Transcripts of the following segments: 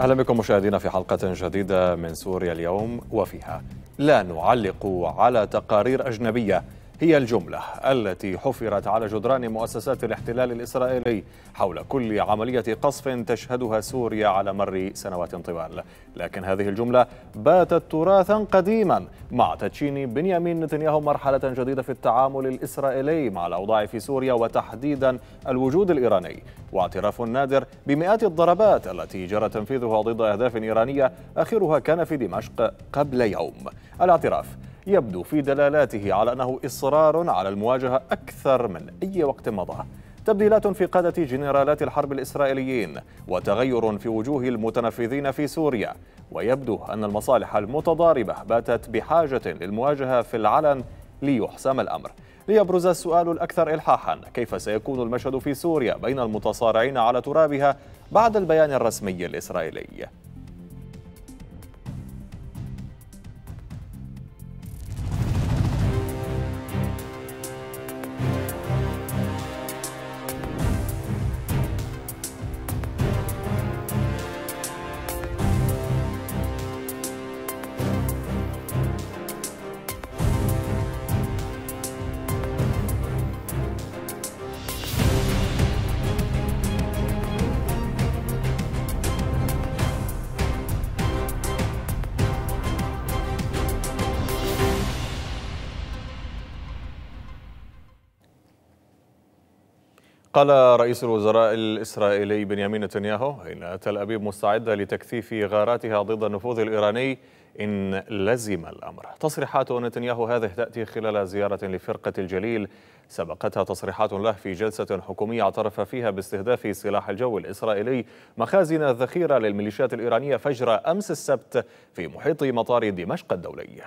أهلا بكم مشاهدينا في حلقة جديدة من سوريا اليوم وفيها لا نعلق على تقارير أجنبية هي الجملة التي حفرت على جدران مؤسسات الاحتلال الإسرائيلي حول كل عملية قصف تشهدها سوريا على مر سنوات طوال لكن هذه الجملة باتت تراثا قديما مع تدشين بنيامين نتنياهو مرحلة جديدة في التعامل الإسرائيلي مع الأوضاع في سوريا وتحديدا الوجود الإيراني واعتراف نادر بمئات الضربات التي جرى تنفيذها ضد أهداف إيرانية آخرها كان في دمشق قبل يوم الاعتراف يبدو في دلالاته على أنه إصرار على المواجهة أكثر من أي وقت مضى تبديلات في قادة جنرالات الحرب الإسرائيليين وتغير في وجوه المتنفذين في سوريا ويبدو أن المصالح المتضاربة باتت بحاجة للمواجهة في العلن ليحسم الأمر ليبرز السؤال الأكثر إلحاحا كيف سيكون المشهد في سوريا بين المتصارعين على ترابها بعد البيان الرسمي الإسرائيلي قال رئيس الوزراء الإسرائيلي بنيامين نتنياهو إن تل أبيب مستعدة لتكثيف غاراتها ضد النفوذ الإيراني إن لزم الأمر تصريحات نتنياهو هذه تأتي خلال زيارة لفرقة الجليل سبقتها تصريحات له في جلسة حكومية اعترف فيها باستهداف سلاح الجو الإسرائيلي مخازن الذخيرة للميليشيات الإيرانية فجر أمس السبت في محيط مطار دمشق الدولي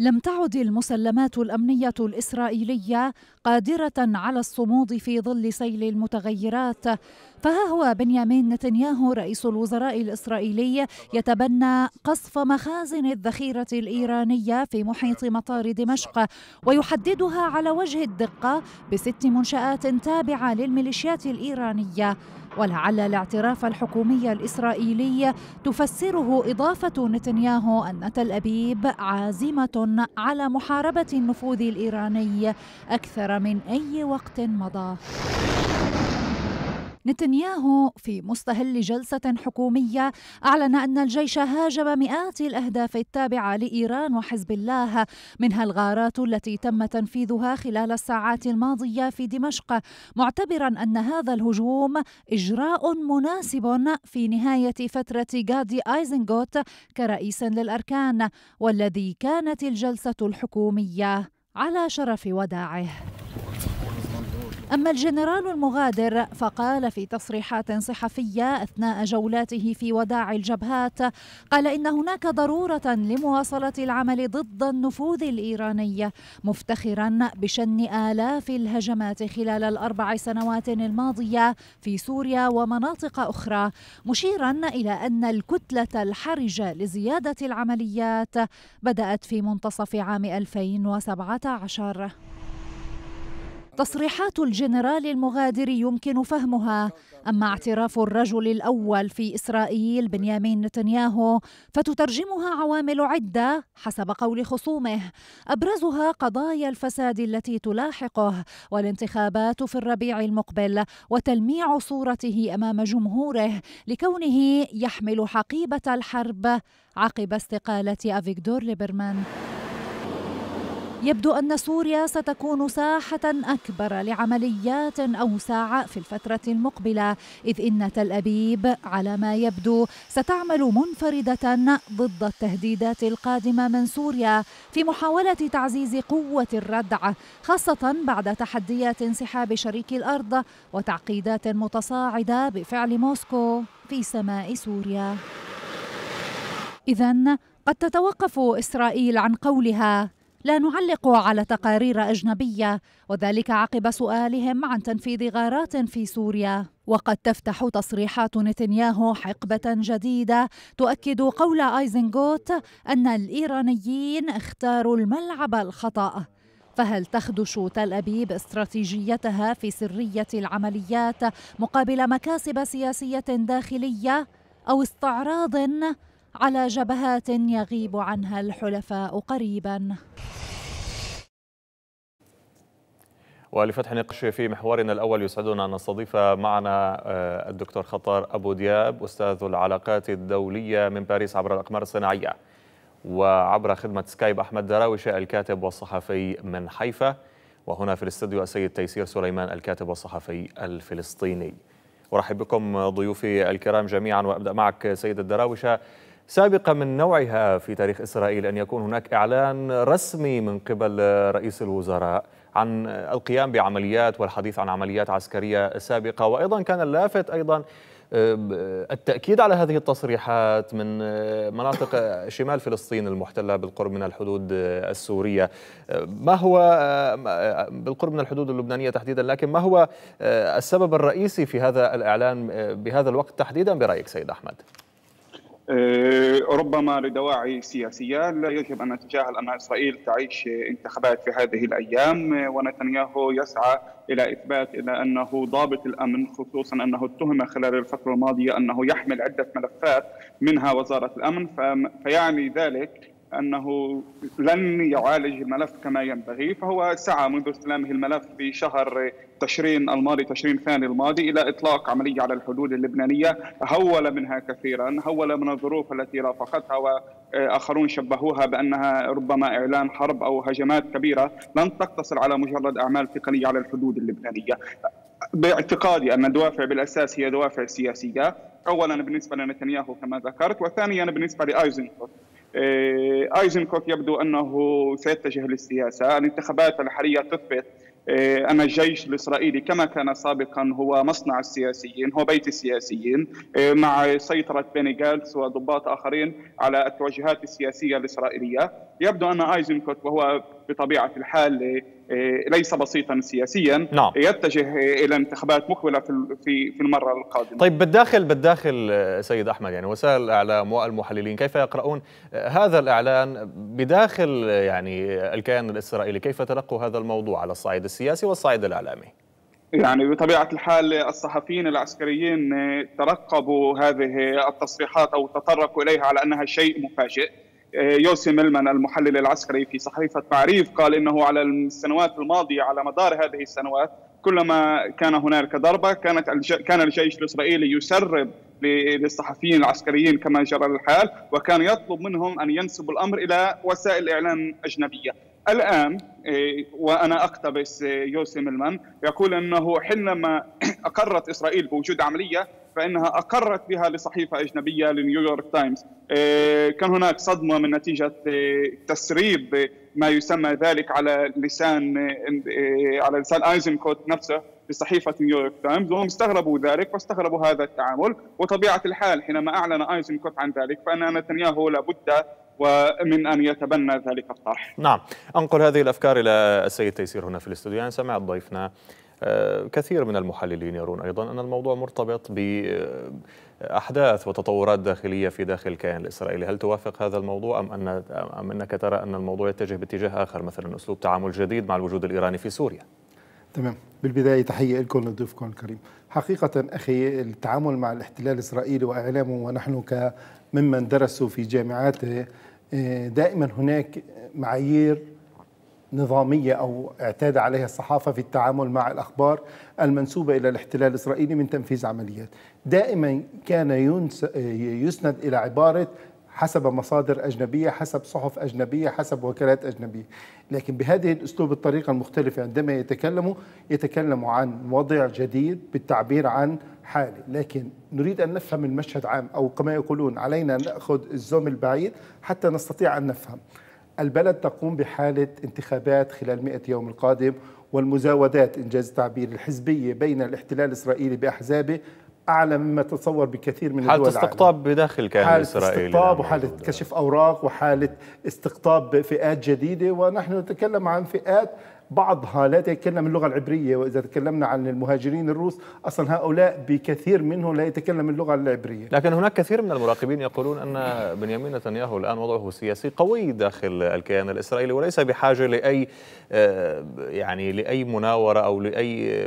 لم تعد المسلمات الامنيه الاسرائيليه قادره على الصمود في ظل سيل المتغيرات فها هو بنيامين نتنياهو رئيس الوزراء الإسرائيلي يتبنى قصف مخازن الذخيرة الإيرانية في محيط مطار دمشق ويحددها على وجه الدقة بست منشآت تابعة للميليشيات الإيرانية ولعل الاعتراف الحكومي الإسرائيلي تفسره إضافة نتنياهو أن تل أبيب عازمة على محاربة النفوذ الإيراني أكثر من أي وقت مضى نتنياهو في مستهل جلسة حكومية أعلن أن الجيش هاجم مئات الأهداف التابعة لإيران وحزب الله منها الغارات التي تم تنفيذها خلال الساعات الماضية في دمشق معتبرا أن هذا الهجوم إجراء مناسب في نهاية فترة غادي آيزنغوت كرئيس للأركان والذي كانت الجلسة الحكومية على شرف وداعه أما الجنرال المغادر فقال في تصريحات صحفية أثناء جولاته في وداع الجبهات قال إن هناك ضرورة لمواصلة العمل ضد النفوذ الإيراني مفتخرا بشن آلاف الهجمات خلال الأربع سنوات الماضية في سوريا ومناطق أخرى مشيرا إلى أن الكتلة الحرجة لزيادة العمليات بدأت في منتصف عام 2017 تصريحات الجنرال المغادر يمكن فهمها أما اعتراف الرجل الأول في إسرائيل بنيامين نتنياهو فتترجمها عوامل عدة حسب قول خصومه أبرزها قضايا الفساد التي تلاحقه والانتخابات في الربيع المقبل وتلميع صورته أمام جمهوره لكونه يحمل حقيبة الحرب عقب استقالة أفيغدور ليبرمان يبدو أن سوريا ستكون ساحة أكبر لعمليات أوسع في الفترة المقبلة إذ إن تل أبيب على ما يبدو ستعمل منفردة ضد التهديدات القادمة من سوريا في محاولة تعزيز قوة الردع خاصة بعد تحديات انسحاب شريك الأرض وتعقيدات متصاعدة بفعل موسكو في سماء سوريا إذا قد تتوقف إسرائيل عن قولها لا نعلق على تقارير أجنبية وذلك عقب سؤالهم عن تنفيذ غارات في سوريا وقد تفتح تصريحات نتنياهو حقبة جديدة تؤكد قول آيزنغوت أن الإيرانيين اختاروا الملعب الخطأ فهل تخدش تل أبيب استراتيجيتها في سرية العمليات مقابل مكاسب سياسية داخلية أو استعراض على جبهات يغيب عنها الحلفاء قريبا ولفتح نقش في محورنا الأول يسعدنا أن نستضيف معنا آه، الدكتور خطر أبو دياب أستاذ العلاقات الدولية من باريس عبر الأقمار الصناعية وعبر خدمة سكايب أحمد دراوش الكاتب والصحفي من حيفا وهنا في الاستديو السيد تيسير سليمان الكاتب والصحفي الفلسطيني أرحب بكم ضيوفي الكرام جميعا وأبدأ معك سيد الدراوشة سابقة من نوعها في تاريخ إسرائيل أن يكون هناك إعلان رسمي من قبل رئيس الوزراء عن القيام بعمليات والحديث عن عمليات عسكرية سابقة وأيضا كان اللافت أيضا آه، التأكيد على هذه التصريحات من آه، مناطق شمال فلسطين المحتلة بالقرب من الحدود آه، السورية ما هو بالقرب من الحدود اللبنانية تحديدا لكن ما هو السبب الرئيسي في هذا الإعلان بهذا الوقت تحديدا برأيك سيد أحمد؟ آه، ربما لدواعي سياسية لا يجب أن نتجاهل أن إسرائيل تعيش انتخابات في هذه الأيام آه، ونتنياهو يسعى إلى إثبات إلى أنه ضابط الأمن خصوصا أنه اتهم خلال الفترة الماضية أنه يحمل عدة ملفات منها وزارة الأمن فيعني ذلك انه لن يعالج الملف كما ينبغي فهو سعى منذ استلامه الملف في شهر تشرين الماضي تشرين ثاني الماضي الى اطلاق عمليه على الحدود اللبنانيه هول منها كثيرا هول من الظروف التي رافقتها واخرون شبهوها بانها ربما اعلان حرب او هجمات كبيره لن تقتصر على مجرد اعمال تقنيه على الحدود اللبنانيه باعتقادي ان الدوافع بالاساس هي دوافع سياسيه اولا بالنسبه لنتنياهو كما ذكرت وثانيا بالنسبه لأيزنكوف آه، ايزنكوت يبدو انه سيتجه للسياسه، الانتخابات الحاليه تثبت آه، أن الجيش الإسرائيلي كما كان سابقا هو مصنع السياسيين هو بيت السياسيين آه، مع سيطرة بيني جالتس وضباط آخرين على التوجهات السياسية الإسرائيلية يبدو أن آيزنكوت وهو بطبيعه الحال آه، آه، ليس بسيطا سياسيا نعم. يتجه الى انتخابات مقبله في في المره القادمه. طيب بالداخل بالداخل آه، سيد احمد يعني وسائل الاعلام والمحللين كيف يقرؤون هذا الاعلان بداخل يعني الكيان الاسرائيلي كيف تلقوا هذا الموضوع على الصعيد السياسي والصعيد الاعلامي؟ يعني بطبيعه الحال الصحفيين العسكريين ترقبوا هذه التصريحات او تطرقوا اليها على انها شيء مفاجئ. آه، يوسي ملمن المحلل العسكري في صحيفة معريف قال إنه على السنوات الماضية على مدار هذه السنوات كلما كان هناك ضربة كانت كان الجيش الإسرائيلي يسرب للصحفيين العسكريين كما جرى الحال وكان يطلب منهم أن ينسبوا الأمر إلى وسائل إعلام أجنبية الآن إيه، وأنا أقتبس إيه، يوسي ملمان يقول أنه حينما أقرت إسرائيل بوجود عملية فإنها أقرت بها لصحيفة أجنبية لنيويورك تايمز إيه، كان هناك صدمة من نتيجة تسريب ما يسمى ذلك على لسان على لسان ايزنكوت نفسه لصحيفة نيويورك تايمز وهم استغربوا ذلك واستغربوا هذا التعامل وطبيعة الحال حينما أعلن ايزنكوت عن ذلك فأن نتنياهو لابد ومن أن يتبنى ذلك الطرح نعم أنقل هذه الأفكار إلى السيد تيسير هنا في الاستوديو يعني سمعت ضيفنا آه، كثير من المحللين يرون أيضا أن الموضوع مرتبط بأحداث وتطورات داخلية في داخل الكيان الإسرائيلي هل توافق هذا الموضوع أم, أن أم أنك ترى أن الموضوع يتجه باتجاه آخر مثلا أسلوب تعامل جديد مع الوجود الإيراني في سوريا تمام بالبداية تحية لكم لضيفكم الكريم حقيقة أخي التعامل مع الاحتلال الإسرائيلي وإعلامه ونحن كممن درسوا في جامعات آه، دائما هناك معايير نظامية أو اعتاد عليها الصحافة في التعامل مع الأخبار المنسوبة إلى الاحتلال الإسرائيلي من تنفيذ عمليات دائما كان آه، يسند إلى عبارة حسب مصادر أجنبية حسب صحف أجنبية حسب وكالات أجنبية لكن بهذه الأسلوب الطريقة المختلفة عندما يتكلموا يتكلموا عن وضع جديد بالتعبير عن حالة لكن نريد أن نفهم المشهد عام أو كما يقولون علينا أن نأخذ الزوم البعيد حتى نستطيع أن نفهم البلد تقوم بحالة انتخابات خلال 100 يوم القادم والمزاودات إنجاز التعبير الحزبية بين الاحتلال الإسرائيلي بأحزابه اعلى مما تتصور بكثير من حالة الدول استقطاب بداخل كيان الاسرائيلي حاله استقطاب يعني وحاله كشف اوراق وحاله استقطاب فئات جديده ونحن نتكلم عن فئات بعضها لا يتكلم اللغة العبرية وإذا تكلمنا عن المهاجرين الروس أصلا هؤلاء بكثير منهم لا يتكلم اللغة العبرية لكن هناك كثير من المراقبين يقولون أن بنيامين نتنياهو الآن وضعه السياسي قوي داخل الكيان الإسرائيلي وليس بحاجة لأي آه، يعني لأي مناورة أو لأي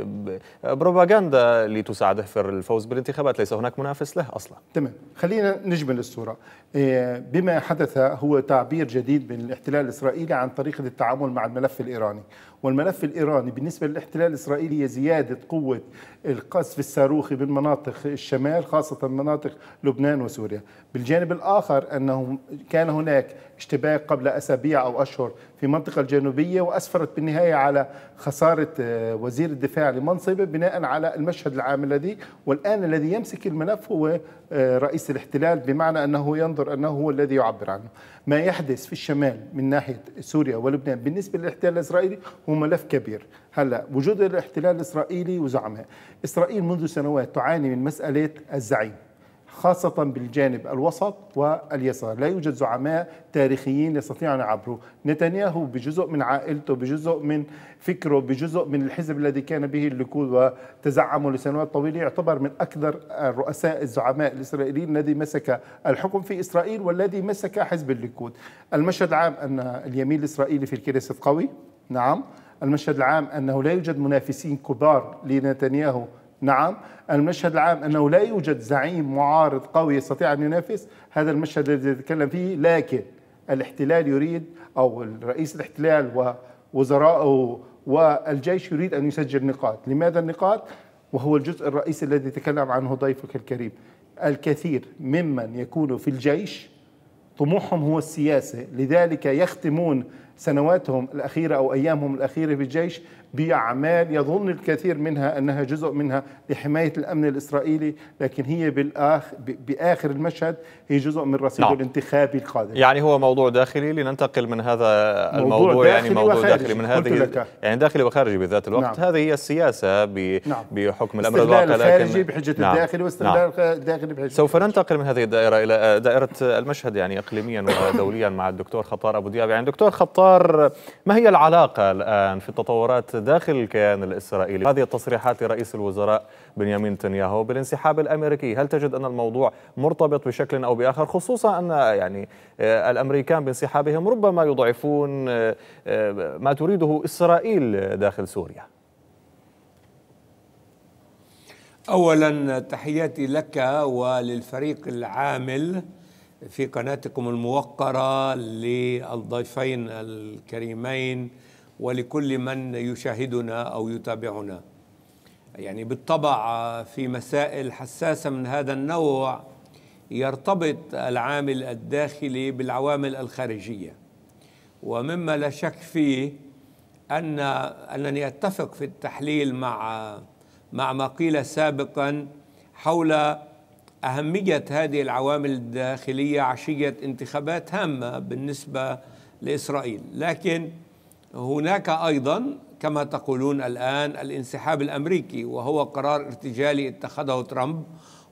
آه، بروباغندا لتساعده في الفوز بالانتخابات ليس هناك منافس له أصلا تمام خلينا نجمل الصورة آه، بما حدث هو تعبير جديد من الاحتلال الإسرائيلي عن طريقة التعامل مع الملف الإيراني والملف الإيراني بالنسبة للاحتلال الإسرائيلي زيادة قوة القصف الصاروخي بالمناطق الشمال خاصة مناطق لبنان وسوريا بالجانب الآخر أنه كان هناك اشتباك قبل أسابيع أو أشهر في المنطقة الجنوبية وأسفرت بالنهاية على خسارة آه، وزير الدفاع لمنصبه بناء على المشهد العام الذي والآن الذي يمسك الملف هو آه، رئيس الاحتلال بمعنى أنه ينظر أنه هو الذي يعبر عنه ما يحدث في الشمال من ناحية سوريا ولبنان بالنسبة للاحتلال الإسرائيلي هو ملف كبير هلا وجود الاحتلال الإسرائيلي وزعمه، إسرائيل منذ سنوات تعاني من مسألة الزعيم خاصة بالجانب الوسط واليسار لا يوجد زعماء تاريخيين أن يعبروا نتنياهو بجزء من عائلته بجزء من فكره بجزء من الحزب الذي كان به الليكود وتزعمه لسنوات طويلة يعتبر من أكثر الرؤساء الزعماء الإسرائيليين الذي مسك الحكم في إسرائيل والذي مسك حزب الليكود المشهد العام أن اليمين الإسرائيلي في الكنيسة قوي نعم المشهد العام أنه لا يوجد منافسين كبار لنتنياهو نعم المشهد العام أنه لا يوجد زعيم معارض قوي يستطيع أن ينافس هذا المشهد الذي نتكلم فيه لكن الاحتلال يريد أو رئيس الاحتلال ووزرائه والجيش يريد أن يسجل نقاط لماذا النقاط؟ وهو الجزء الرئيسي الذي تكلم عنه ضيفك الكريم الكثير ممن يكون في الجيش طموحهم هو السياسة لذلك يختمون سنواتهم الأخيرة أو أيامهم الأخيرة في الجيش بأعمال يظن الكثير منها أنها جزء منها لحماية الأمن الإسرائيلي لكن هي بالآخ بآخر المشهد هي جزء من رصيد نعم. الانتخابي القادم يعني هو موضوع داخلي لننتقل من هذا الموضوع موضوع يعني موضوع وخارجي. داخلي من هذه يعني داخلي وخارجي بذات الوقت نعم. هذه هي السياسة ب... نعم. بحكم الأمر الواقع لكن الخارجي بحجة نعم. الداخل واستغلال نعم. الداخلي بحجة سوف ننتقل من هذه الدائرة إلى آه، دائرة المشهد يعني إقليميا ودوليا مع الدكتور خطار أبو دياب يعني دكتور خطار إطار ما هي العلاقة الآن في التطورات داخل الكيان الإسرائيلي هذه التصريحات لرئيس الوزراء بنيامين نتنياهو بالانسحاب الأمريكي هل تجد أن الموضوع مرتبط بشكل أو بآخر خصوصا أن يعني آه، الأمريكان بانسحابهم ربما يضعفون آه، آه، ما تريده إسرائيل داخل سوريا اولا تحياتي لك وللفريق العامل في قناتكم الموقرة للضيفين الكريمين ولكل من يشاهدنا أو يتابعنا يعني بالطبع في مسائل حساسة من هذا النوع يرتبط العامل الداخلي بالعوامل الخارجية ومما لا شك فيه أن أنني أتفق في التحليل مع مع ما قيل سابقا حول أهمية هذه العوامل الداخلية عشية انتخابات هامة بالنسبة لإسرائيل لكن هناك أيضا كما تقولون الآن الانسحاب الأمريكي وهو قرار ارتجالي اتخذه ترامب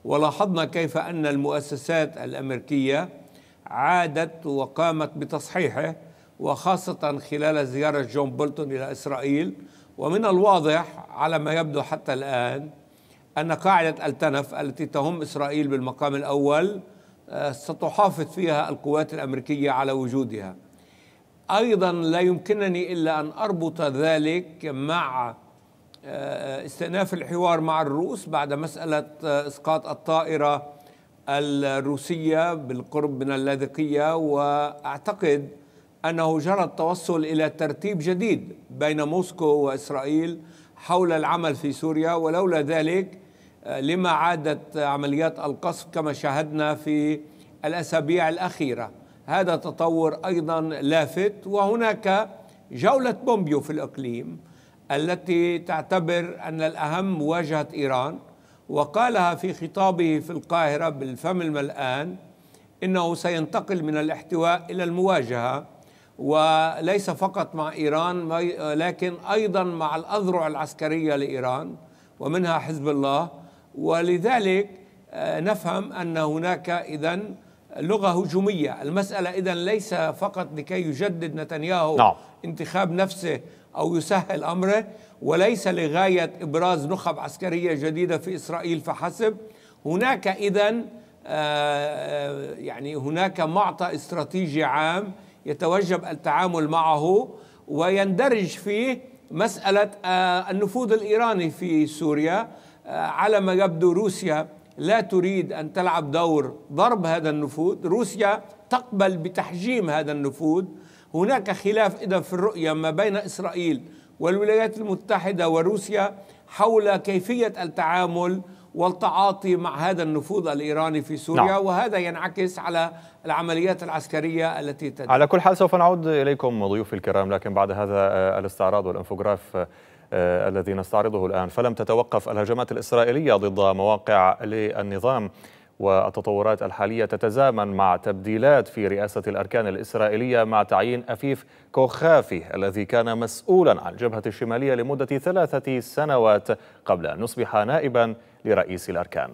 ولاحظنا كيف أن المؤسسات الأمريكية عادت وقامت بتصحيحه وخاصة خلال زيارة جون بولتون إلى إسرائيل ومن الواضح على ما يبدو حتى الآن أن قاعدة التنف التي تهم إسرائيل بالمقام الأول آه، ستحافظ فيها القوات الأمريكية على وجودها أيضا لا يمكنني إلا أن أربط ذلك مع آه، استئناف الحوار مع الروس بعد مسألة آه، إسقاط الطائرة الروسية بالقرب من اللاذقية وأعتقد أنه جرى التوصل إلى ترتيب جديد بين موسكو وإسرائيل حول العمل في سوريا ولولا ذلك آه، لما عادت عمليات القصف كما شاهدنا في الأسابيع الأخيرة هذا تطور أيضا لافت وهناك جولة بومبيو في الإقليم التي تعتبر أن الأهم مواجهة إيران وقالها في خطابه في القاهرة بالفم الملآن إنه سينتقل من الاحتواء إلى المواجهة وليس فقط مع إيران لكن أيضا مع الأذرع العسكرية لإيران ومنها حزب الله ولذلك آه، نفهم أن هناك إذا لغة هجومية المسألة إذا ليس فقط لكي يجدد نتنياهو لا. نعم. انتخاب نفسه أو يسهل أمره وليس لغاية إبراز نخب عسكرية جديدة في إسرائيل فحسب هناك إذا آه، آه، يعني هناك معطى استراتيجي عام يتوجب التعامل معه ويندرج فيه مسألة النفوذ الإيراني في سوريا آه، على ما يبدو روسيا لا تريد ان تلعب دور ضرب هذا النفوذ، روسيا تقبل بتحجيم هذا النفوذ، هناك خلاف اذا في الرؤيه ما بين اسرائيل والولايات المتحده وروسيا حول كيفيه التعامل والتعاطي مع هذا النفوذ الايراني في سوريا نعم. وهذا ينعكس على العمليات العسكريه التي تدري. على كل حال سوف نعود اليكم ضيوفي الكرام لكن بعد هذا آه، الاستعراض والانفوغراف آه، آه، الذي نستعرضه الآن فلم تتوقف الهجمات الإسرائيلية ضد مواقع للنظام والتطورات الحالية تتزامن مع تبديلات في رئاسة الأركان الإسرائيلية مع تعيين أفيف كوخافي الذي كان مسؤولا عن الجبهة الشمالية لمدة ثلاثة سنوات قبل أن يصبح نائبا لرئيس الأركان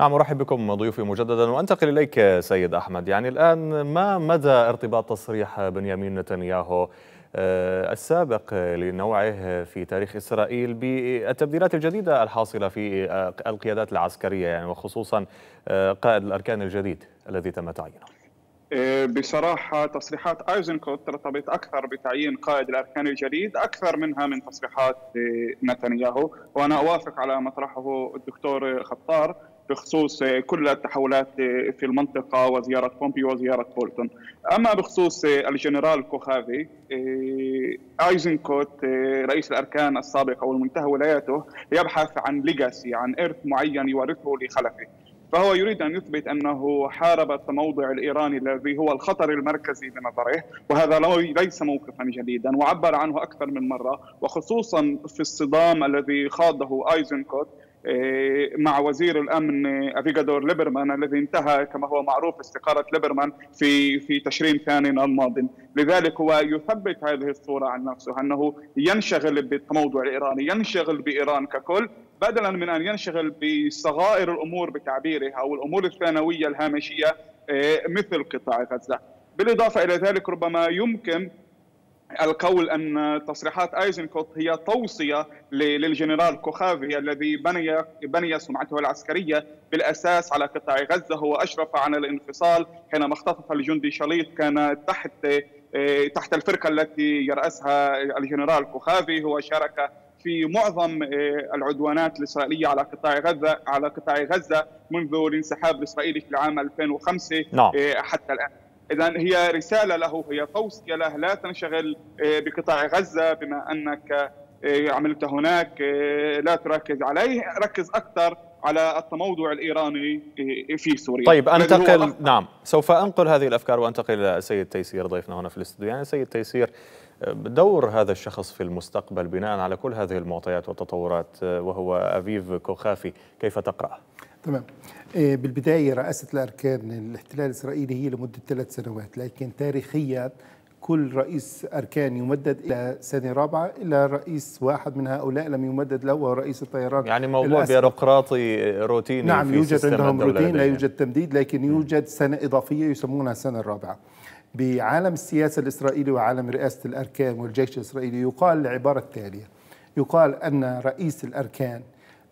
نعم أرحب بكم ضيوفي مجددا وأنتقل إليك سيد أحمد يعني الآن ما مدى ارتباط تصريح بنيامين نتنياهو آه، السابق لنوعه في تاريخ إسرائيل بالتبديلات الجديدة الحاصلة في آه، القيادات العسكرية يعني وخصوصا آه، قائد الأركان الجديد الذي تم تعيينه بصراحة تصريحات ايزنكوت ترتبط أكثر بتعيين قائد الأركان الجديد أكثر منها من تصريحات نتنياهو وأنا أوافق على مطرحه الدكتور خطار بخصوص آه، كل التحولات آه، في المنطقه وزياره بومبيو وزياره بولتون. اما بخصوص آه، الجنرال كوخافي ايزنكوت رئيس الاركان السابق او المنتهى ولايته يبحث عن ليجاسي عن ارث معين يورثه لخلفه. فهو يريد ان يثبت انه حارب التموضع الايراني الذي هو الخطر المركزي بنظره وهذا ليس موقفا جديدا وعبر عنه اكثر من مره وخصوصا في الصدام الذي خاضه ايزنكوت إيه، مع وزير الامن افيغادور ليبرمان الذي انتهى كما هو معروف استقاله ليبرمان في في تشرين ثاني الماضي، لذلك هو يثبت هذه الصوره عن نفسه انه ينشغل بالموضوع الايراني، ينشغل بايران ككل بدلا من ان ينشغل بصغائر الامور بتعبيرها او الامور الثانويه الهامشيه إيه، مثل قطاع غزه. بالاضافه الى ذلك ربما يمكن القول ان تصريحات ايزنكوت هي توصيه للجنرال كوخافي الذي بني بني سمعته العسكريه بالاساس على قطاع غزه هو اشرف على الانفصال حينما اختطف الجندي شليط كان تحت آه، تحت الفرقه التي يراسها الجنرال كوخافي هو شارك في معظم آه، العدوانات الاسرائيليه على قطاع غزه على قطاع غزه منذ الانسحاب الاسرائيلي في العام 2005 نعم. آه، حتى الان اذا هي رساله له هي توصيه له لا تنشغل آه، بقطاع غزه بما انك آه، عملت هناك آه، لا تركز عليه ركز اكثر على التموضع الايراني في سوريا طيب يعني انتقل نعم سوف انقل هذه الافكار وانتقل الى السيد تيسير ضيفنا هنا في الاستوديو يعني السيد تيسير دور هذا الشخص في المستقبل بناء على كل هذه المعطيات والتطورات وهو افيف كوخافي كيف تقراه؟ تمام آه، بالبداية رئاسة الأركان الاحتلال الإسرائيلي هي لمدة ثلاث سنوات لكن تاريخيا كل رئيس أركان يمدد إلى سنة رابعة إلا رئيس واحد من هؤلاء لم يمدد له وهو رئيس الطيران يعني موضوع بيروقراطي روتيني نعم في يوجد عندهم روتين لا يوجد تمديد لكن يوجد سنة إضافية يسمونها السنة الرابعة بعالم السياسة الإسرائيلي وعالم رئاسة الأركان والجيش الإسرائيلي يقال العبارة التالية يقال أن رئيس الأركان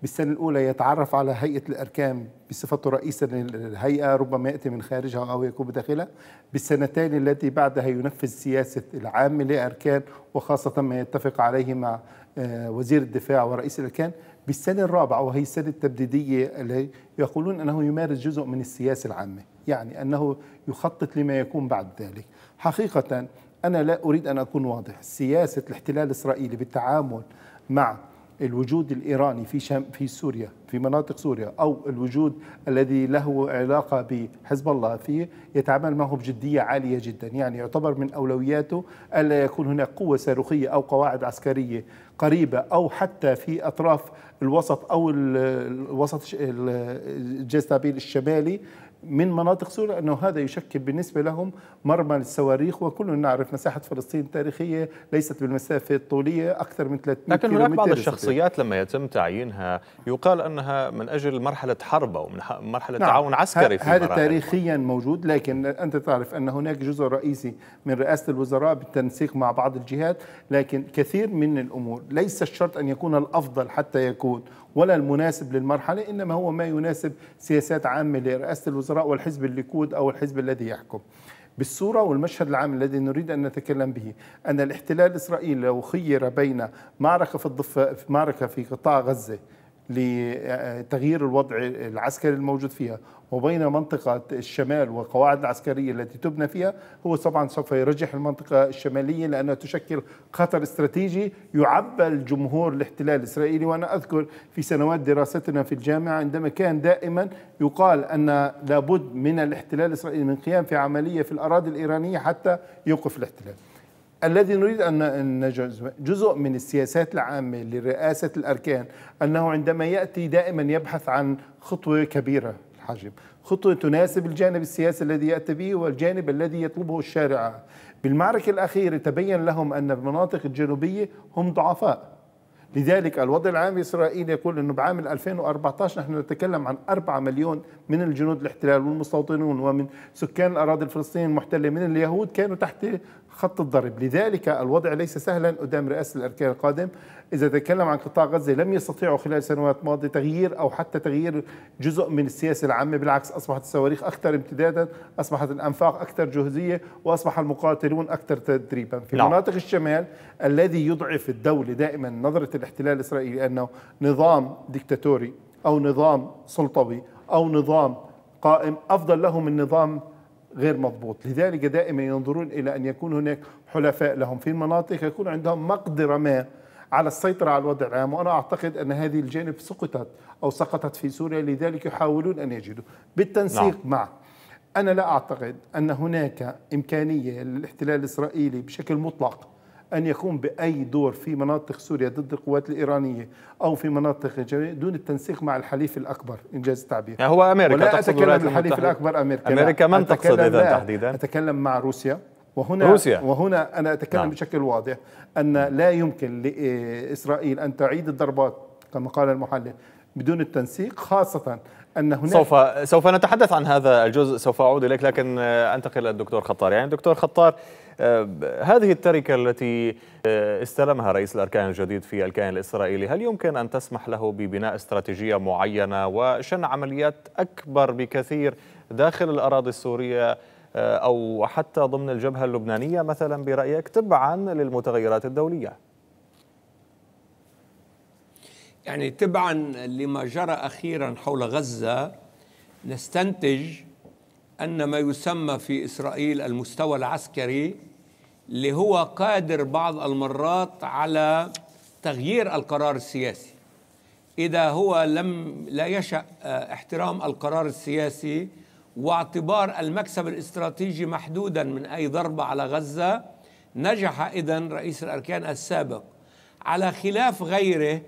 بالسنة الأولى يتعرف على هيئة الأركان بصفته رئيسا للهيئة ربما يأتي من خارجها أو يكون بداخلها بالسنتين التي بعدها ينفذ سياسة العام لأركان وخاصة ما يتفق عليه مع آه، وزير الدفاع ورئيس الأركان بالسنة الرابعة وهي السنة التبديدية اللي يقولون أنه يمارس جزء من السياسة العامة يعني أنه يخطط لما يكون بعد ذلك حقيقة أنا لا أريد أن أكون واضح سياسة الاحتلال الإسرائيلي بالتعامل مع الوجود الإيراني في شام في سوريا في مناطق سوريا أو الوجود الذي له علاقة بحزب الله فيه يتعامل معه بجدية عالية جدا يعني يعتبر من أولوياته ألا يكون هناك قوة صاروخية أو قواعد عسكرية قريبة أو حتى في أطراف الوسط أو الوسط الجيش الشمالي من مناطق سوريا لأنه هذا يشكل بالنسبة لهم مرمى للصواريخ وكلنا نعرف مساحة فلسطين التاريخية ليست بالمسافة الطولية أكثر من 300 لكن هناك بعض الشخصيات لما يتم تعيينها يقال أنها من أجل مرحلة حرب أو من مرحلة نعم. تعاون عسكري في هذا تاريخيا موجود لكن أنت تعرف أن هناك جزء رئيسي من رئاسة الوزراء بالتنسيق مع بعض الجهات لكن كثير من الأمور ليس الشرط أن يكون الأفضل حتى يكون ولا المناسب للمرحلة إنما هو ما يناسب سياسات عامة لرئاسة الوزراء والحزب الليكود أو الحزب الذي يحكم بالصورة والمشهد العام الذي نريد أن نتكلم به أن الاحتلال الإسرائيلي لو خير بين معركة في الضفة معركة في قطاع غزة لتغيير الوضع العسكري الموجود فيها وبين منطقة الشمال والقواعد العسكرية التي تبنى فيها هو طبعا سوف يرجح المنطقة الشمالية لأنها تشكل خطر استراتيجي يعبى الجمهور الاحتلال الإسرائيلي وأنا أذكر في سنوات دراستنا في الجامعة عندما كان دائما يقال أن لابد من الاحتلال الإسرائيلي من قيام في عملية في الأراضي الإيرانية حتى يوقف الاحتلال الذي نريد أن نجزم جزء من السياسات العامة لرئاسة الأركان أنه عندما يأتي دائما يبحث عن خطوة كبيرة الحجم خطوة تناسب الجانب السياسي الذي يأتي به والجانب الذي يطلبه الشارع بالمعركة الأخيرة تبين لهم أن المناطق الجنوبية هم ضعفاء لذلك الوضع العام الإسرائيلي يقول أنه بعام 2014 نحن نتكلم عن 4 مليون من الجنود الاحتلال والمستوطنون ومن سكان الأراضي الفلسطينية المحتلة من اليهود كانوا تحت خط الضرب لذلك الوضع ليس سهلا قدام رئاسة الأركان القادم إذا تكلم عن قطاع غزة لم يستطيعوا خلال سنوات ماضية تغيير أو حتى تغيير جزء من السياسة العامة بالعكس أصبحت الصواريخ أكثر امتدادا أصبحت الأنفاق أكثر جهزية وأصبح المقاتلون أكثر تدريبا في لا. نعم. مناطق الشمال الذي يضعف الدولة دائما نظرة الاحتلال الإسرائيلي أنه نظام دكتاتوري أو نظام سلطوي أو نظام قائم أفضل له من نظام غير مضبوط لذلك دائما ينظرون إلى أن يكون هناك حلفاء لهم في المناطق يكون عندهم مقدرة ما على السيطرة على الوضع العام وأنا أعتقد أن هذه الجانب سقطت أو سقطت في سوريا لذلك يحاولون أن يجدوا بالتنسيق نعم. مع أنا لا أعتقد أن هناك إمكانية للاحتلال الإسرائيلي بشكل مطلق أن يقوم بأي دور في مناطق سوريا ضد القوات الإيرانية أو في مناطق دون التنسيق مع الحليف الأكبر إنجاز التعبير يعني هو أمريكا ولا أتكلم الحليف الأكبر أمريكا أمريكا من تقصد إذا تحديدا؟ أتكلم مع روسيا وهنا روسيا. وهنا أنا أتكلم نعم. بشكل واضح أن لا يمكن لإسرائيل أن تعيد الضربات كما قال المحلل بدون التنسيق خاصة ان هناك سوف سوف نتحدث عن هذا الجزء سوف اعود اليك لكن آه، انتقل للدكتور خطار يعني دكتور خطار آه، هذه التركه التي آه، استلمها رئيس الاركان الجديد في الكيان الاسرائيلي هل يمكن ان تسمح له ببناء استراتيجيه معينه وشن عمليات اكبر بكثير داخل الاراضي السوريه او حتى ضمن الجبهه اللبنانيه مثلا برايك تبعا للمتغيرات الدوليه يعني تبعا لما جرى اخيرا حول غزه نستنتج ان ما يسمى في اسرائيل المستوى العسكري اللي هو قادر بعض المرات على تغيير القرار السياسي اذا هو لم لا يشا احترام القرار السياسي واعتبار المكسب الاستراتيجي محدودا من اي ضربه على غزه نجح اذا رئيس الاركان السابق على خلاف غيره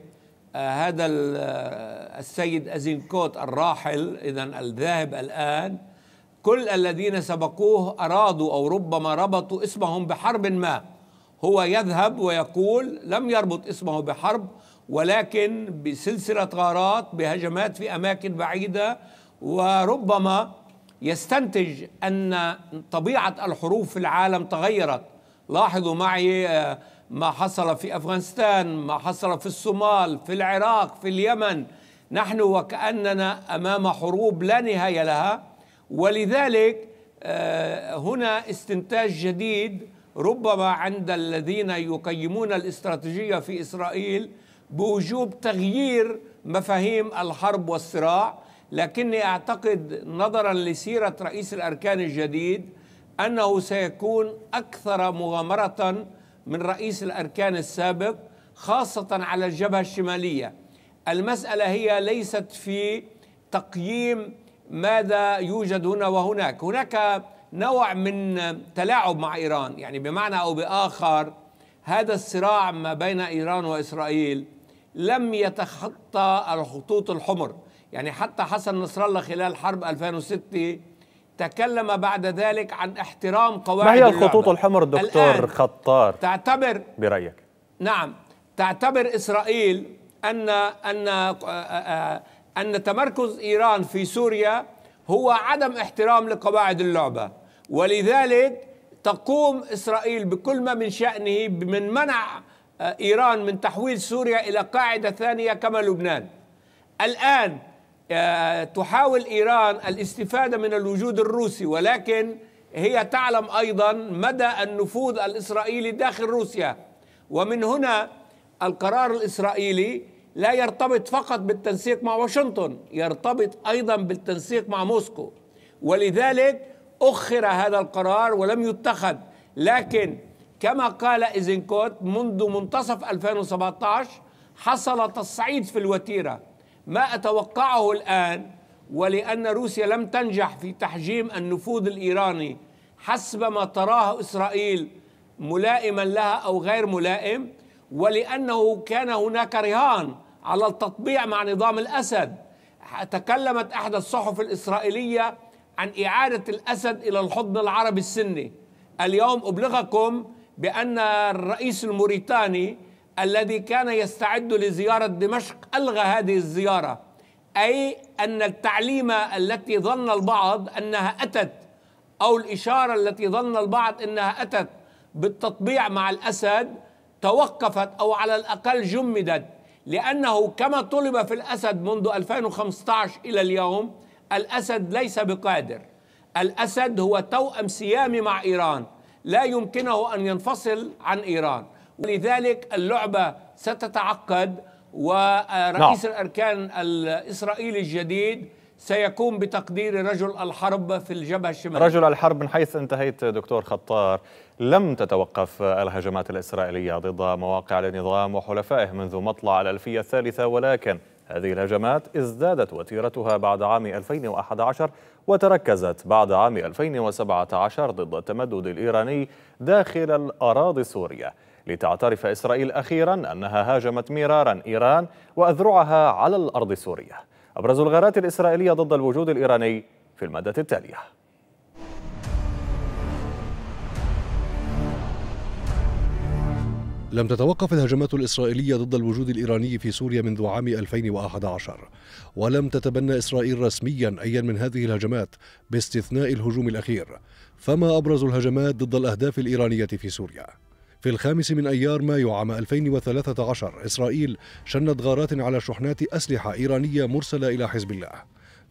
آه، هذا آه، السيد أزينكوت الراحل إذا الذاهب الآن كل الذين سبقوه أرادوا أو ربما ربطوا اسمهم بحرب ما هو يذهب ويقول لم يربط اسمه بحرب ولكن بسلسلة غارات بهجمات في أماكن بعيدة وربما يستنتج أن طبيعة الحروب في العالم تغيرت لاحظوا معي آه، ما حصل في أفغانستان ما حصل في الصومال في العراق في اليمن نحن وكأننا أمام حروب لا نهاية لها ولذلك آه، هنا استنتاج جديد ربما عند الذين يقيمون الاستراتيجية في إسرائيل بوجوب تغيير مفاهيم الحرب والصراع لكني أعتقد نظرا لسيرة رئيس الأركان الجديد أنه سيكون أكثر مغامرة من رئيس الأركان السابق خاصة على الجبهة الشمالية المسألة هي ليست في تقييم ماذا يوجد هنا وهناك هناك نوع من تلاعب مع إيران يعني بمعنى أو بآخر هذا الصراع ما بين إيران وإسرائيل لم يتخطى الخطوط الحمر يعني حتى حسن نصر الله خلال حرب 2006 تكلم بعد ذلك عن احترام قواعد ما هي الخطوط الحمر دكتور خطار تعتبر برأيك نعم تعتبر إسرائيل أن أن آه، آه، أن تمركز إيران في سوريا هو عدم احترام لقواعد اللعبة ولذلك تقوم إسرائيل بكل ما من شأنه من منع آه، إيران من تحويل سوريا إلى قاعدة ثانية كما لبنان الآن آه، تحاول ايران الاستفاده من الوجود الروسي ولكن هي تعلم ايضا مدى النفوذ الاسرائيلي داخل روسيا ومن هنا القرار الاسرائيلي لا يرتبط فقط بالتنسيق مع واشنطن يرتبط ايضا بالتنسيق مع موسكو ولذلك اخر هذا القرار ولم يتخذ لكن كما قال ايزنكوت منذ منتصف 2017 حصل تصعيد في الوتيره ما أتوقعه الآن ولأن روسيا لم تنجح في تحجيم النفوذ الإيراني حسب ما تراه إسرائيل ملائما لها أو غير ملائم ولأنه كان هناك رهان على التطبيع مع نظام الأسد تكلمت أحد الصحف الإسرائيلية عن إعادة الأسد إلى الحضن العربي السني اليوم أبلغكم بأن الرئيس الموريتاني الذي كان يستعد لزيارة دمشق ألغى هذه الزيارة أي أن التعليمة التي ظن البعض أنها أتت أو الإشارة التي ظن البعض أنها أتت بالتطبيع مع الأسد توقفت أو على الأقل جمدت لأنه كما طلب في الأسد منذ 2015 إلى اليوم الأسد ليس بقادر الأسد هو توأم سيامي مع إيران لا يمكنه أن ينفصل عن إيران ولذلك اللعبة ستتعقد ورئيس نعم. الأركان الإسرائيلي الجديد سيكون بتقدير رجل الحرب في الجبهة الشمالية رجل الحرب من حيث انتهيت دكتور خطار لم تتوقف الهجمات الإسرائيلية ضد مواقع النظام وحلفائه منذ مطلع الألفية الثالثة ولكن هذه الهجمات ازدادت وتيرتها بعد عام 2011 وتركزت بعد عام 2017 ضد التمدد الإيراني داخل الأراضي السورية لتعترف إسرائيل أخيرا أنها هاجمت مرارا إيران وأذرعها على الأرض السورية أبرز الغارات الإسرائيلية ضد الوجود الإيراني في المادة التالية لم تتوقف الهجمات الإسرائيلية ضد الوجود الإيراني في سوريا منذ عام 2011 ولم تتبنى إسرائيل رسميا أيا من هذه الهجمات باستثناء الهجوم الأخير فما أبرز الهجمات ضد الأهداف الإيرانية في سوريا؟ في الخامس من أيار مايو عام 2013 إسرائيل شنت غارات على شحنات أسلحة إيرانية مرسلة إلى حزب الله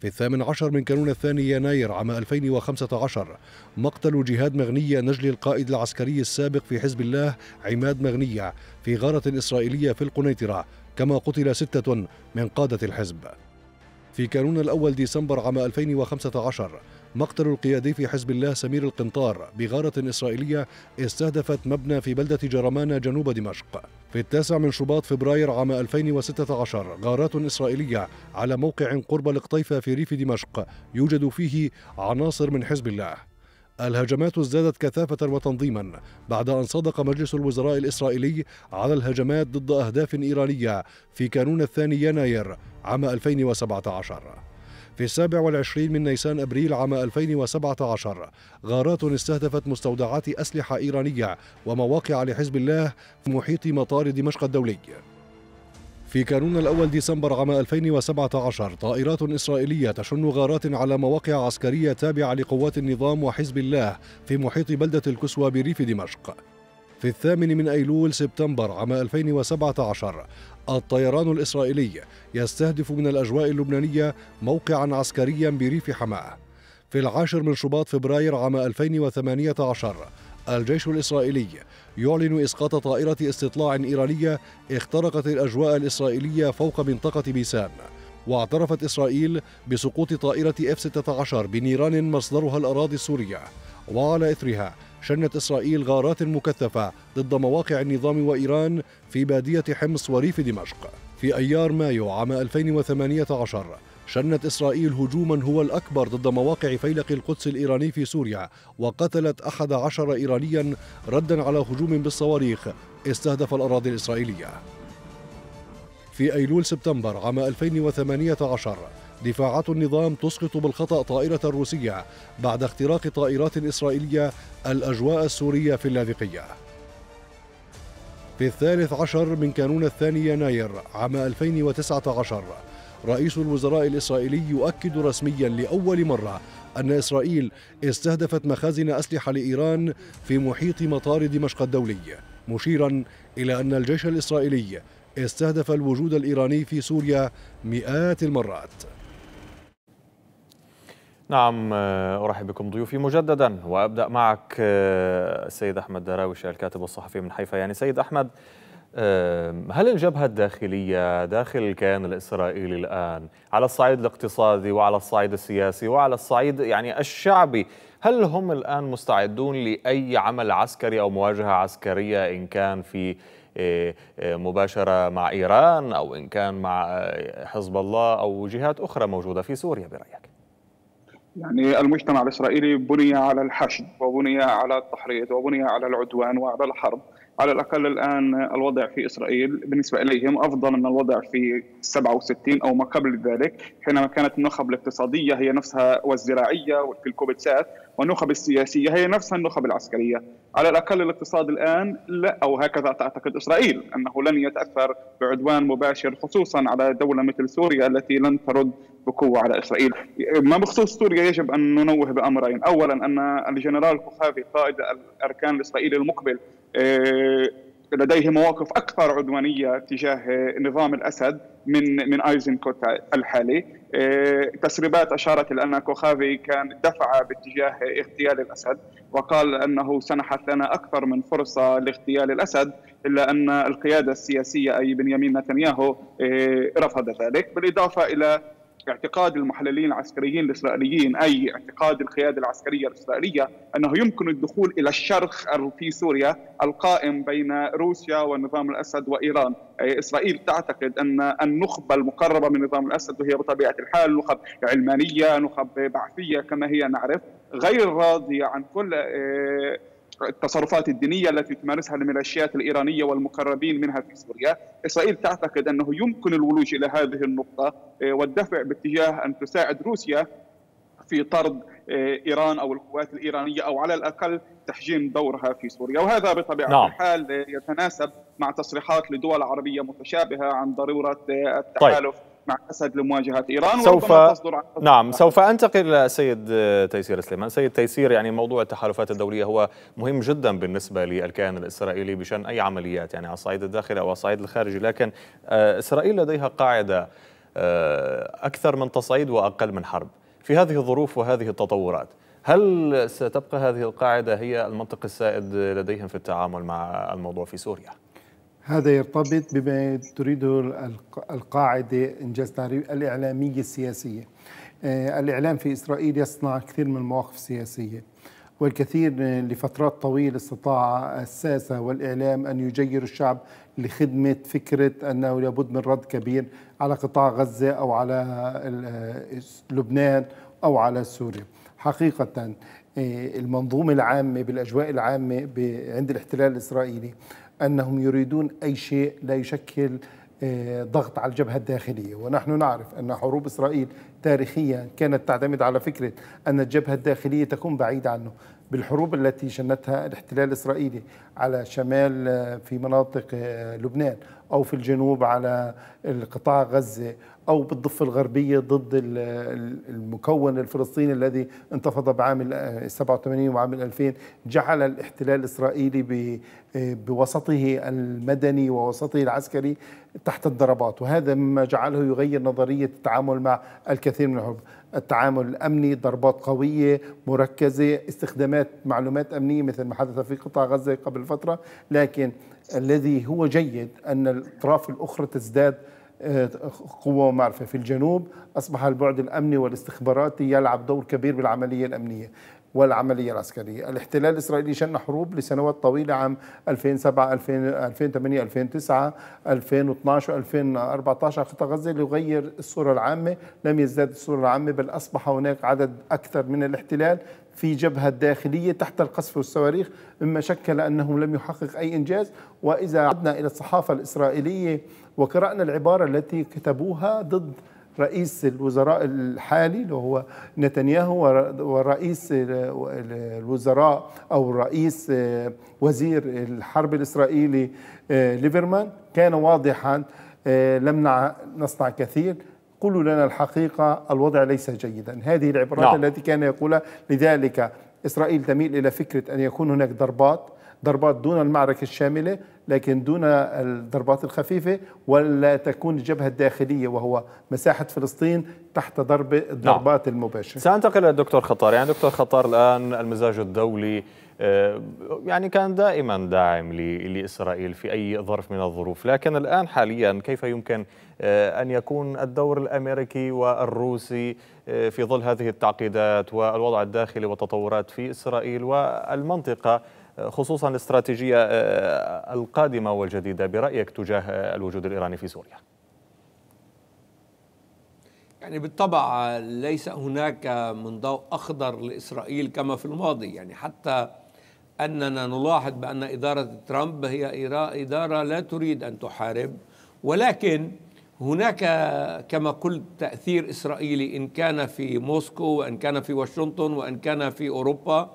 في الثامن عشر من كانون الثاني يناير عام 2015 مقتل جهاد مغنية نجل القائد العسكري السابق في حزب الله عماد مغنية في غارة إسرائيلية في القنيطرة كما قتل ستة من قادة الحزب في كانون الأول ديسمبر عام 2015 مقتل القيادي في حزب الله سمير القنطار بغارة إسرائيلية استهدفت مبنى في بلدة جرمانة جنوب دمشق في التاسع من شباط فبراير عام 2016 غارات إسرائيلية على موقع قرب القطيفة في ريف دمشق يوجد فيه عناصر من حزب الله الهجمات ازدادت كثافة وتنظيما بعد أن صدق مجلس الوزراء الإسرائيلي على الهجمات ضد أهداف إيرانية في كانون الثاني يناير عام 2017 في السابع والعشرين من نيسان أبريل عام 2017 غارات استهدفت مستودعات أسلحة إيرانية ومواقع لحزب الله في محيط مطار دمشق الدولي في كانون الأول ديسمبر عام 2017 طائرات إسرائيلية تشن غارات على مواقع عسكرية تابعة لقوات النظام وحزب الله في محيط بلدة الكسوة بريف دمشق في الثامن من أيلول سبتمبر عام 2017 الطيران الإسرائيلي يستهدف من الأجواء اللبنانية موقعا عسكريا بريف حماه في العاشر من شباط فبراير عام 2018 الجيش الإسرائيلي يعلن إسقاط طائرة استطلاع إيرانية اخترقت الأجواء الإسرائيلية فوق منطقة بيسان واعترفت إسرائيل بسقوط طائرة F-16 بنيران مصدرها الأراضي السورية وعلى إثرها شنت إسرائيل غارات مكثفة ضد مواقع النظام وإيران في بادية حمص وريف دمشق في أيار مايو عام 2018 شنت إسرائيل هجوما هو الأكبر ضد مواقع فيلق القدس الإيراني في سوريا وقتلت أحد عشر إيرانيا ردا على هجوم بالصواريخ استهدف الأراضي الإسرائيلية في أيلول سبتمبر عام 2018 دفاعات النظام تسقط بالخطأ طائرة روسية بعد اختراق طائرات إسرائيلية الأجواء السورية في اللاذقية في الثالث عشر من كانون الثاني يناير عام 2019 رئيس الوزراء الإسرائيلي يؤكد رسميا لأول مرة أن إسرائيل استهدفت مخازن أسلحة لإيران في محيط مطار دمشق الدولي مشيرا إلى أن الجيش الإسرائيلي استهدف الوجود الإيراني في سوريا مئات المرات نعم آه، أرحب بكم ضيوفي مجددا وأبدأ معك آه، السيد أحمد دراويش الكاتب الصحفي من حيفا يعني سيد أحمد آه، هل الجبهة الداخلية داخل الكيان الإسرائيلي الآن على الصعيد الاقتصادي وعلى الصعيد السياسي وعلى الصعيد يعني الشعبي هل هم الآن مستعدون لأي عمل عسكري أو مواجهة عسكرية إن كان في مباشرة مع إيران أو إن كان مع حزب الله أو جهات أخرى موجودة في سوريا برأيك؟ يعني المجتمع الاسرائيلي بني على الحشد وبني على التحريض وبني على العدوان وعلى الحرب على الاقل الان الوضع في اسرائيل بالنسبه اليهم افضل من الوضع في 67 او ما قبل ذلك حينما كانت النخب الاقتصاديه هي نفسها والزراعيه وفي الكوبتسات والنخب السياسيه هي نفسها النخب العسكريه على الاقل الاقتصاد الان لا او هكذا تعتقد اسرائيل انه لن يتاثر بعدوان مباشر خصوصا على دوله مثل سوريا التي لن ترد بقوه على اسرائيل. ما بخصوص سوريا يجب ان ننوه بامرين، اولا ان الجنرال كوخافي قائد الاركان الاسرائيلي المقبل آه، لديه مواقف اكثر عدوانيه تجاه نظام الاسد من من ايزنكوت الحالي آه، تسريبات اشارت الى ان كوخافي كان دفع باتجاه اغتيال الاسد وقال انه سنحت لنا اكثر من فرصه لاغتيال الاسد الا ان القياده السياسيه اي بنيامين نتنياهو آه، رفض ذلك بالاضافه الى اعتقاد المحللين العسكريين الاسرائيليين اي اعتقاد القياده العسكريه الاسرائيليه انه يمكن الدخول الى الشرخ في سوريا القائم بين روسيا ونظام الاسد وايران، اسرائيل تعتقد ان النخبه المقربه من نظام الاسد وهي بطبيعه الحال نخب علمانيه، نخب بعثيه كما هي نعرف، غير راضيه عن كل آه، التصرفات الدينية التي تمارسها الميليشيات الإيرانية والمقربين منها في سوريا إسرائيل تعتقد أنه يمكن الولوج إلى هذه النقطة آه، والدفع باتجاه أن تساعد روسيا في طرد آه، ايران او القوات الايرانيه او على الاقل تحجيم دورها في سوريا وهذا بطبيعه نعم. الحال يتناسب مع تصريحات لدول عربيه متشابهه عن ضروره آه، طيب. التحالف طيب. مع اسد لمواجهه ايران سوف تصدر عن نعم سوف انتقل الى السيد آه، تيسير سليمان سيد تيسير يعني موضوع التحالفات الدوليه هو مهم جدا بالنسبه للكيان الاسرائيلي بشان اي عمليات يعني على الصعيد الداخلي او على الصعيد الخارجي لكن آه، اسرائيل لديها قاعده آه، اكثر من تصعيد واقل من حرب في هذه الظروف وهذه التطورات هل ستبقى هذه القاعده هي المنطق السائد لديهم في التعامل مع الموضوع في سوريا؟ هذا يرتبط بما تريده القاعدة إنجاز الإعلامية السياسية آه، الإعلام في إسرائيل يصنع كثير من المواقف السياسية والكثير لفترات طويلة استطاع الساسة والإعلام أن يجير الشعب لخدمة فكرة أنه لابد من رد كبير على قطاع غزة أو على آه، لبنان أو على سوريا حقيقة آه، المنظومة العامة بالأجواء العامة عند الاحتلال الإسرائيلي أنهم يريدون أي شيء لا يشكل آه، ضغط على الجبهة الداخلية ونحن نعرف أن حروب إسرائيل تاريخيا كانت تعتمد على فكرة أن الجبهة الداخلية تكون بعيدة عنه بالحروب التي شنتها الاحتلال الإسرائيلي على شمال آه، في مناطق آه، لبنان أو في الجنوب على القطاع غزة أو بالضفة الغربية ضد المكون الفلسطيني الذي انتفض بعام 87 آه، وعام 2000 جعل الاحتلال الإسرائيلي آه، بوسطه المدني ووسطه العسكري تحت الضربات وهذا مما جعله يغير نظرية التعامل مع الكثير من الحروب التعامل الامني ضربات قويه مركزه استخدامات معلومات امنيه مثل ما حدث في قطاع غزه قبل فتره لكن الذي هو جيد ان الاطراف الاخرى تزداد قوة ومعرفة في الجنوب أصبح البعد الأمني والاستخباراتي يلعب دور كبير بالعملية الأمنية والعملية العسكرية الاحتلال الإسرائيلي شن حروب لسنوات طويلة عام 2007 2008 2009 2012 2014 قطاع غزة ليغير الصورة العامة لم يزداد الصورة العامة بل أصبح هناك عدد أكثر من الاحتلال في جبهة الداخلية تحت القصف والصواريخ مما شكل أنه لم يحقق أي إنجاز وإذا عدنا إلى الصحافة الإسرائيلية وقرأنا العبارة التي كتبوها ضد رئيس الوزراء الحالي اللي هو نتنياهو ورئيس الوزراء او رئيس آه، وزير الحرب الاسرائيلي آه، ليفرمان كان واضحا آه، لم نصنع كثير قولوا لنا الحقيقة الوضع ليس جيدا هذه العبارات نعم. التي كان يقولها لذلك إسرائيل تميل إلى فكرة أن يكون هناك ضربات ضربات دون المعركة الشاملة لكن دون الضربات الخفيفة ولا تكون الجبهة الداخلية وهو مساحة فلسطين تحت ضرب نعم. الضربات نعم. المباشرة سأنتقل إلى الدكتور خطار يعني دكتور خطار الآن المزاج الدولي آه، يعني كان دائما داعم لإسرائيل في أي ظرف من الظروف لكن الآن حاليا كيف يمكن آه، أن يكون الدور الأمريكي والروسي آه، في ظل هذه التعقيدات والوضع الداخلي والتطورات في إسرائيل والمنطقة آه، خصوصا الاستراتيجية القادمة والجديدة برأيك تجاه الوجود الإيراني في سوريا يعني بالطبع ليس هناك من ضوء أخضر لإسرائيل كما في الماضي يعني حتى أننا نلاحظ بأن إدارة ترامب هي إدارة لا تريد أن تحارب ولكن هناك كما قلت تأثير إسرائيلي إن كان في موسكو وإن كان في واشنطن وإن كان في أوروبا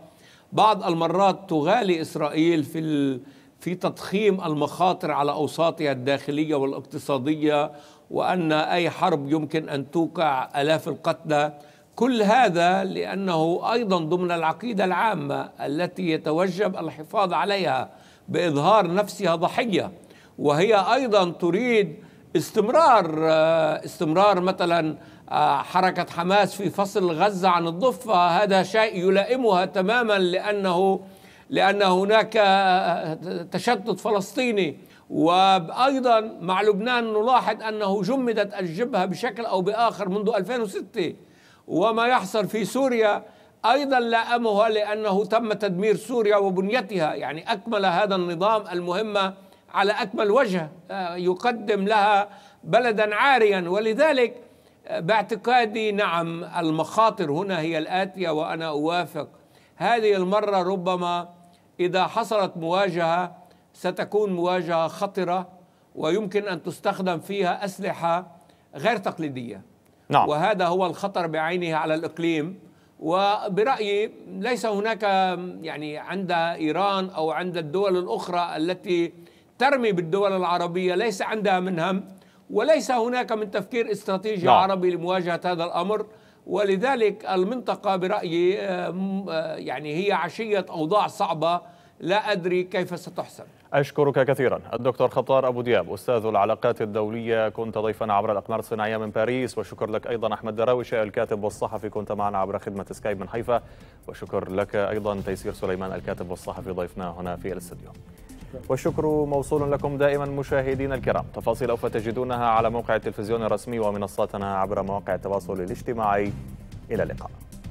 بعض المرات تغالي إسرائيل في في تضخيم المخاطر على أوساطها الداخلية والاقتصادية وأن أي حرب يمكن أن توقع آلاف القتلى كل هذا لأنه أيضا ضمن العقيدة العامة التي يتوجب الحفاظ عليها بإظهار نفسها ضحية وهي أيضا تريد استمرار آه، استمرار مثلا آه، حركة حماس في فصل غزة عن الضفة هذا شيء يلائمها تماما لأنه لأن هناك آه، تشتت فلسطيني وأيضا مع لبنان نلاحظ أنه جمدت الجبهة بشكل أو بآخر منذ 2006 وما يحصل في سوريا أيضا لائمها لأنه تم تدمير سوريا وبنيتها يعني أكمل هذا النظام المهمة على أكمل وجه آه، يقدم لها بلدا عاريا ولذلك آه، باعتقادي نعم المخاطر هنا هي الآتية وأنا أوافق هذه المرة ربما إذا حصلت مواجهة ستكون مواجهة خطرة ويمكن أن تستخدم فيها أسلحة غير تقليدية نعم. وهذا هو الخطر بعينه على الإقليم وبرأيي ليس هناك يعني عند إيران أو عند الدول الأخرى التي ترمي بالدول العربية ليس عندها من هم وليس هناك من تفكير استراتيجي لا. نعم. عربي لمواجهة هذا الأمر ولذلك المنطقة برأيي آه، يعني هي عشية أوضاع صعبة لا أدري كيف ستحسم أشكرك كثيرا الدكتور خطار أبو دياب أستاذ العلاقات الدولية كنت ضيفنا عبر الأقمار الصناعية من باريس وشكر لك أيضا أحمد دراوش الكاتب والصحفي كنت معنا عبر خدمة سكايب من حيفا وشكر لك أيضا تيسير سليمان الكاتب والصحفي ضيفنا هنا في الاستديو والشكر موصول لكم دائما مشاهدينا الكرام تفاصيل أوفى تجدونها على موقع التلفزيون الرسمي ومنصاتنا عبر مواقع التواصل الاجتماعي إلى اللقاء